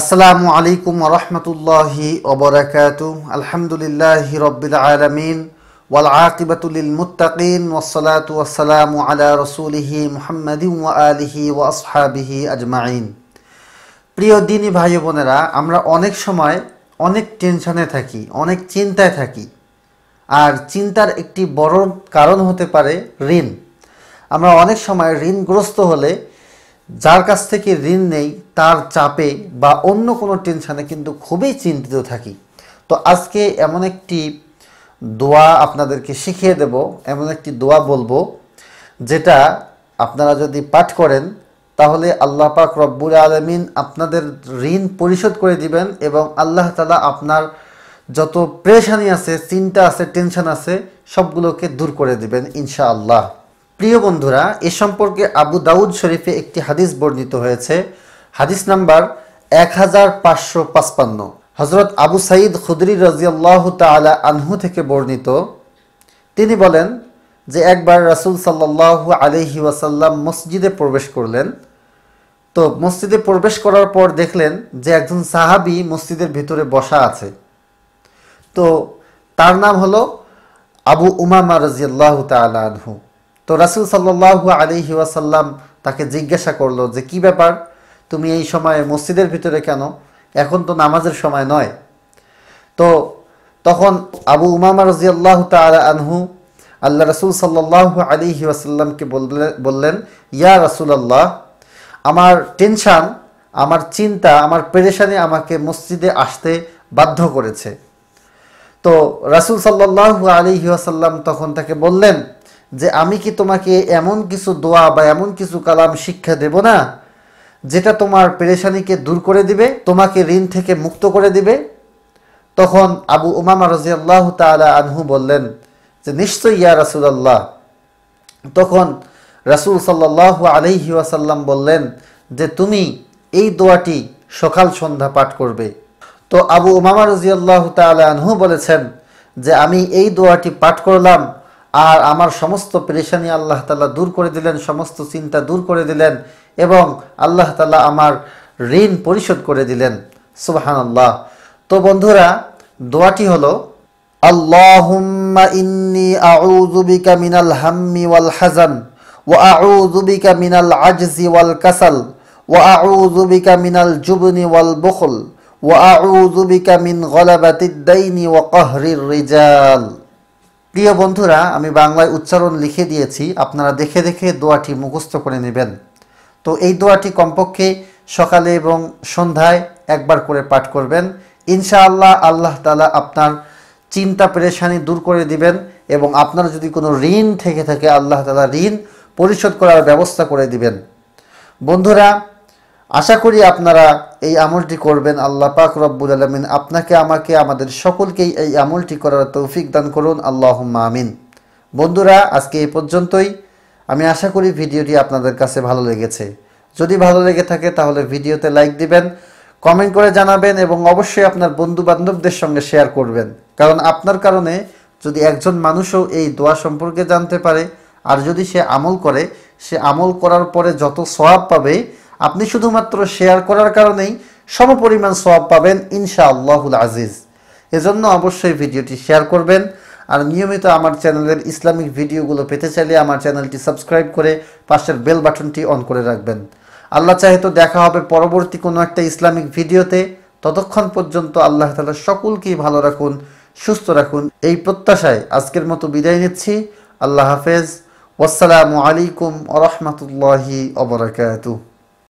আসসালামু আলাইকুম রহমতুল্লাহি ওবরাকাত আলহামদুলিল্লাহ রবিল আলমিন ওয়াল আকিবাতুল মুতাকিন ওসলাত ওয়াসালাম আলা রসুলিহি মুহাম্মদি আলিহি ও আসহাবিহি আজমাইন প্রিয় দিনী ভাই বোনেরা আমরা অনেক সময় অনেক টেনশনে থাকি অনেক চিন্তায় থাকি আর চিন্তার একটি বড় কারণ হতে পারে ঋণ আমরা অনেক সময় ঋণগ্রস্ত হলে যার কাছ থেকে ঋণ নেই তার চাপে বা অন্য কোনো টেনশানে কিন্তু খুবই চিন্তিত থাকি তো আজকে এমন একটি দোয়া আপনাদেরকে শিখিয়ে দেব এমন একটি দোয়া বলবো যেটা আপনারা যদি পাঠ করেন তাহলে আল্লাহ পাক রব্বুল আলমিন আপনাদের ঋণ পরিশোধ করে দিবেন এবং আল্লাহ তালা আপনার যত প্রেশানি আছে চিন্তা আছে টেনশন আছে সবগুলোকে দূর করে দিবেন ইনশা আল্লাহ প্রিয় বন্ধুরা এ সম্পর্কে আবু দাউদ শরীফে একটি হাদিস বর্ণিত হয়েছে হাদিস নাম্বার এক হাজার পাঁচশো পাঁচপান্ন হজরত আবু সাঈদ খুদরি রাজিয়াল্লাহ তালা আনহু থেকে বর্ণিত তিনি বলেন যে একবার রাসুল সাল্লাহ আলহি ওয়াসাল্লাম মসজিদে প্রবেশ করলেন তো মসজিদে প্রবেশ করার পর দেখলেন যে একজন সাহাবি মসজিদের ভিতরে বসা আছে তো তার নাম হলো আবু উমামা রাজিয়াল্লাহ তালা আনহু তো রাসুল সাল্লু আলহি ওয়াসাল্লাম তাকে জিজ্ঞাসা করলো যে কি ব্যাপার তুমি এই সময়ে মসজিদের ভিতরে কেন এখন তো নামাজের সময় নয় তো তখন আবু উমামা রাজি আল্লাহ আনহু আল্লাহ রসুল সাল্লাহ আলী ওয়াসাল্লামকে বললেন ইয়া আল্লাহ আমার টেনশান আমার চিন্তা আমার পেরেশানি আমাকে মসজিদে আসতে বাধ্য করেছে তো রাসুল সাল্লাহ আলি ওয়াসাল্লাম তখন তাকে বললেন যে আমি কি তোমাকে এমন কিছু দোয়া বা এমন কিছু কালাম শিক্ষা দেব না যেটা তোমার পেরেশানিকে দূর করে দিবে তোমাকে ঋণ থেকে মুক্ত করে দিবে তখন আবু উমামা আল্লাহ তালা আনহু বললেন যে নিশ্চয়ই ইয়া রাসুলাল্লাহ তখন রাসুল সাল্লাহ আলহি ওয়াসাল্লাম বললেন যে তুমি এই দোয়াটি সকাল সন্ধ্যা পাঠ করবে তো আবু উমামা আল্লাহ তালা আনহু বলেছেন যে আমি এই দোয়াটি পাঠ করলাম আর আমার সমস্ত পেরেশানি আল্লাহ তালা দূর করে দিলেন সমস্ত চিন্তা দূর করে দিলেন এবং আল্লাহ তালা আমার ঋণ পরিশোধ করে দিলেন সুবাহান আল্লাহ তো বন্ধুরা দোয়াটি হলো আল্লাহ ইন্নি মিনাল হাজান মিনাল কাসাল ওয়া মিনাল ওয়াল ওয়া মিন রিজাল প্রিয় বন্ধুরা আমি বাংলায় উচ্চারণ লিখে দিয়েছি আপনারা দেখে দেখে দোয়াটি মুখস্থ করে নেবেন তো এই দোয়াটি কমপক্ষে সকালে এবং সন্ধ্যায় একবার করে পাঠ করবেন ইনশাআল্লাহ আল্লাহ তালা আপনার চিন্তা পেরেশানি দূর করে দিবেন এবং আপনার যদি কোনো ঋণ থেকে থাকে আল্লাহ তালা ঋণ পরিশোধ করার ব্যবস্থা করে দিবেন বন্ধুরা আশা করি আপনারা এই আমলটি করবেন আল্লাহ পাক রব্বুল আলমিন আপনাকে আমাকে আমাদের সকলকেই এই আমলটি করার তৌফিক দান করুন আল্লাহ আমিন বন্ধুরা আজকে এই পর্যন্তই আমি আশা করি ভিডিওটি আপনাদের কাছে ভালো লেগেছে যদি ভালো লেগে থাকে তাহলে ভিডিওতে লাইক দিবেন কমেন্ট করে জানাবেন এবং অবশ্যই আপনার বন্ধু বান্ধবদের সঙ্গে শেয়ার করবেন কারণ আপনার কারণে যদি একজন মানুষও এই দোয়া সম্পর্কে জানতে পারে আর যদি সে আমল করে সে আমল করার পরে যত সোয়াব পাবে আপনি শুধুমাত্র শেয়ার করার কারণেই সমপরিমাণ সোয়াব পাবেন আল্লাহুল আজিজ এজন্য অবশ্যই ভিডিওটি শেয়ার করবেন আর নিয়মিত আমার চ্যানেলের ইসলামিক ভিডিওগুলো পেতে চাইলে আমার চ্যানেলটি সাবস্ক্রাইব করে পাশের বেল বাটনটি অন করে রাখবেন আল্লাহ চাহে তো দেখা হবে পরবর্তী কোনো একটা ইসলামিক ভিডিওতে ততক্ষণ পর্যন্ত আল্লাহ তালা সকলকেই ভালো রাখুন সুস্থ রাখুন এই প্রত্যাশায় আজকের মতো বিদায় নিচ্ছি আল্লাহ হাফেজ ওসালামু আলাইকুম আ রহমতুল্লাহি অবরাকাতু